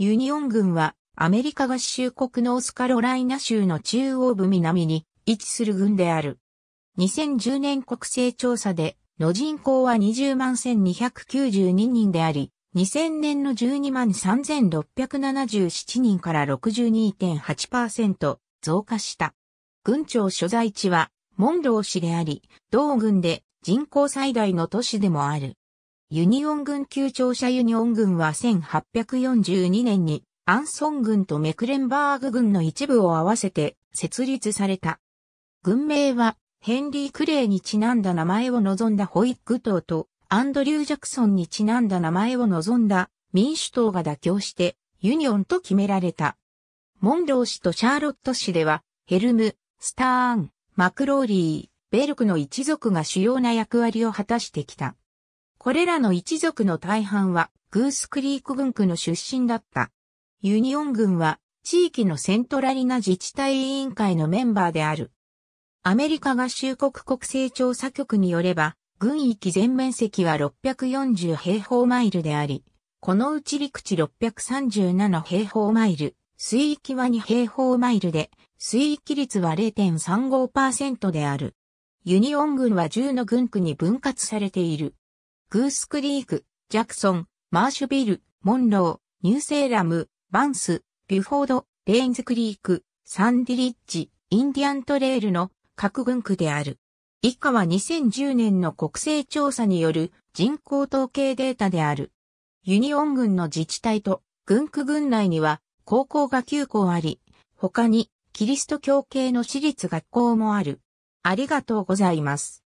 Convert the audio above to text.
ユニオン軍はアメリカ合衆国ノースカロライナ州の中央部南に位置する軍である。2010年国勢調査での人口は20万1292人であり、2000年の12万3677人から62.8%増加した。軍庁所在地はモンロー市であり、同軍で人口最大の都市でもある。ユニオン軍旧庁舎ユニオン軍は1842年にアンソン軍とメクレンバーグ軍の一部を合わせて設立された。軍名はヘンリー・クレイにちなんだ名前を望んだホイッグ党とアンドリュー・ジャクソンにちなんだ名前を望んだ民主党が妥協してユニオンと決められた。モンロー氏とシャーロット氏ではヘルム、スターン、マクローリー、ベルクの一族が主要な役割を果たしてきた。これらの一族の大半はグースクリーク軍区の出身だった。ユニオン軍は地域のセントラリナ自治体委員会のメンバーである。アメリカ合衆国国勢調査局によれば、軍域全面積は640平方マイルであり、このうち陸地637平方マイル、水域は2平方マイルで、水域率は0.35%である。ユニオン軍は10の軍区に分割されている。グースクリーク、ジャクソン、マーシュビル、モンロー、ニューセーラム、バンス、ビュフォード、レインズクリーク、サンディリッジ、インディアントレールの各軍区である。以下は2010年の国勢調査による人口統計データである。ユニオン軍の自治体と軍区軍内には高校が9校あり、他にキリスト教系の私立学校もある。ありがとうございます。